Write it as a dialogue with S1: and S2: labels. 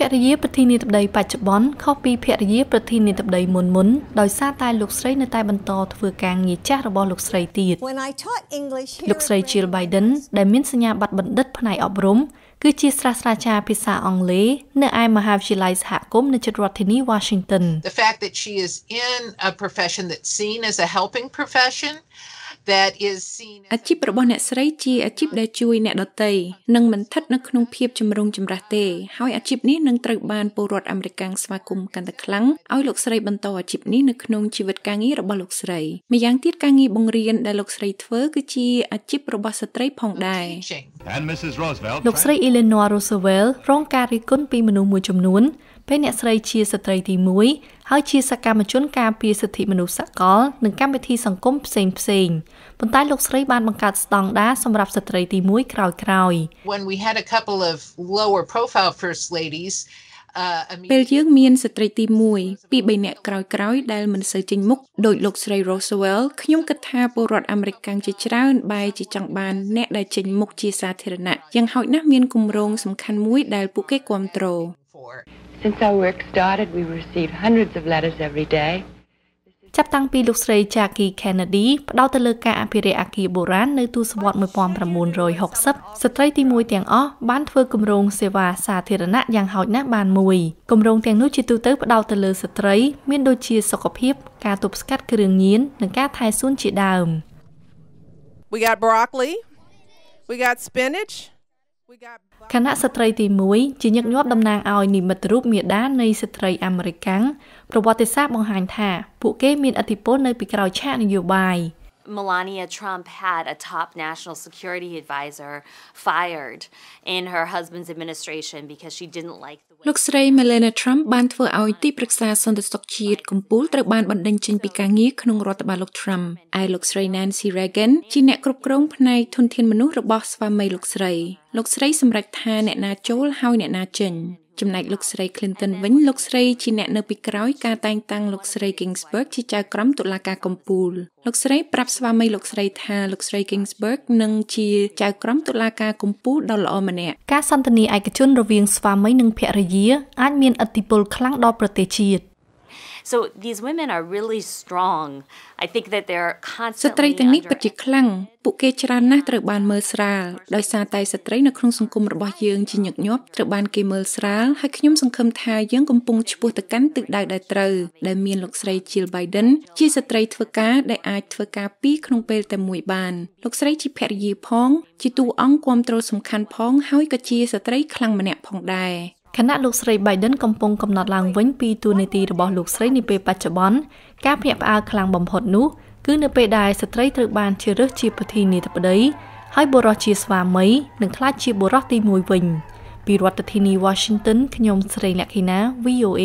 S1: ភរិយាប្រធានាធិបតីបច្ចុប្បន្នខុសពីភរិយាប្រធានាធិបតីមុនមុន ដោយសារតែលោកស្រីនៅតែបន្ត ធ្វើការងារចាស់របស់លោកស្រីទៀតលោកស្រី Jill Biden ដែលមានសញ្ញាបត្របណ្ឌិតផ្នែកអប់រំគឺជាសាស្ត្រាចារ្យភាសាអង់គ្លេសនៅឯមហាវិទ្យាល័យសហគមន៍នៅជិតរដ្ឋធានី Washington The fact that she is in a profession that's seen as a helping profession that is
S2: seen អាជីពរបស់អ្នកស្រីជាអាជីពដែលជួយអ្នកដទៃនិងមិនស្ថិតនៅក្នុងភាពចម្រុងចម្រាស់ទេហើយអាជីពនេះនឹងត្រូវបានពលរដ្ឋអាមេរិកាំងស្វាគមន៍កាន់តែខ្លាំងឲ្យលោកស្រីបន្តអាជីពនេះនៅក្នុងជីវិតការងាររបស់លោកស្រីម្យ៉ាងទៀតការងារបង្រៀនដែលលោកស្រីធ្វើគឺជាអាជីពរបស់ស្ត្រីផងដែរលោកស្រី Eleanor Roosevelt
S1: រងការរិះគន់ពីមនុស្សមួយចំនួនពេលអ្នកស្រីជាស្ត្រីទី1ហើយជាសកម្មជនការពារសិទ្ធិមនុស្សសកលនិងកម្មវិធីសង្គមផ្សេងផ្សេងប៉ុន្តែលោកស្រីបានបង្កើតស្តង់ដារសម្រាប់ស្ត្រីទី1ក្រោយក្រោយ When we had a couple of lower profile first ladies
S2: ពេលយើងមានស្ត្រីទី1ពី3នាក់ក្រោយក្រោយ ដែលមិនសូវចេញមុខដោយលោកស្រី Roswell ខ្ញុំគិតថាពលរដ្ឋអាមេរិកកាំងជាច្រើនបែរជាចង់បានអ្នកដែលចេញមុខជាសាធារណៈយ៉ាងហោចណាស់មានគម្រោងសំខាន់មួយដែល ពួកគេគ្រប់គ្រង Since our work started, we received hundreds of letters
S1: every day. ចាប់តាំងពីលោកស្រី Jackie Kennedy ផ្ដោតទៅលើការអភិរក្សអគារបុរាណនៅទសវត្ស1960ស្ត្រីទី1ទាំងអស់បានធ្វើគម្រោងសេវាសាធារណៈយ៉ាងហោចណាស់បានមួយគម្រោងទាំងនោះជាទូទៅផ្ដោតទៅលើស្ត្រី មានដូចជាសុខភាព ការទប់ស្កាត់គ្រឿងញៀននិងការថែសួនជាដើម We got broccoli. We got spinach. គណៈស្ត្រីទី1ជាញឹកញាប់តំណាងឲ្យនិមិត្តរូបមេដានៃស្ត្រីអាមេរិកាំងប្រវត្តិសាស្ត្របង្ហាញថាពួកគេមានឥទ្ធិពលនៅពីក្រោយឆាកនយោបាយ។ Melania Trump had a top national security advisor fired in her husband's administration because she didn't like
S2: លោកស្រី Melania Trump បានធ្វើឲ្យទីប្រឹក្សាសន្តិសុខជាតិកំពូលត្រូវបានបណ្តេញចេញពីការងារក្នុងរដ្ឋបាលលោក Trump ឯលោកស្រី Nancy Reagan ជាអ្នកគ្រប់គ្រងផ្នែកធនធានមនុស្សរបស់ស្វាមីលោកស្រីលោកស្រីសម្រេចថាអ្នកណាចូលហើយអ្នកណាចេញចំណែកលោកស្រី Clinton វិញលោកស្រីជាអ្នកនៅពីក្រោយការតែងតាំងលោកស្រី Ginsburg ជាចៅក្រមតុលាការកំពូលលោកស្រីប្រាប់ស្វាមីលោកស្រីថាលោកស្រី Ginsburg នឹងជាចៅក្រមតុលាការកំពូលដ៏ល្អម្នាក់ការសន្ទនាឯកជន
S1: រវាងស្វាមីនិងភរិយាអាចមានឥទ្ធិពលខ្លាំងដល់ប្រទេសជាតិ So these women are really strong. I think that they're constantly ស្ត្រីទាំងនេះពិ
S2: តជាខ្លាំងពួកគេច្រើនណាស់ត្រូវបានមើលស្រាលដោយសារតែស្ត្រីនៅក្នុងសង្គមរបស់យើងជាញឹកញាប់ត្រូវបានគេមើលស្រាលហើយខ្ញុំសង្ឃឹមថាយើងកំពុងឆ្ពោះទៅកាន់ទិសដៅដែលត្រូវដែលមានលោកស្រី Jill Biden ជាស្ត្រីធ្វើការដែលអាចធ្វើការពីរក្នុងពេលតែមួយបានលោកស្រីជាភរិយាផង ជាតួអង្គគ្រប់គ្រងសំខាន់ផង ហើយក៏ជាស្ត្រីខ្លាំងម្នាក់ផងដែរខណៈលោកស្រី Biden កំពុងកំណត់ឡើងវិញពីទូនីតិរបស់លោកស្រីនាពេលប
S1: ច្ចុប្បន្នការភ្ញាក់ផ្អើលខ្លាំងបំផុតនោះគឺនៅពេលដែលស្ត្រីត្រូវបានជ្រើសរើសជាប្រធានាធិបតីហើយបុរសជាស្វាមីនឹងក្លាយជាបុរសទី1វិញពីរដ្ឋធានី Washington ខ្ញុំស្រីលក្ខិណា VOA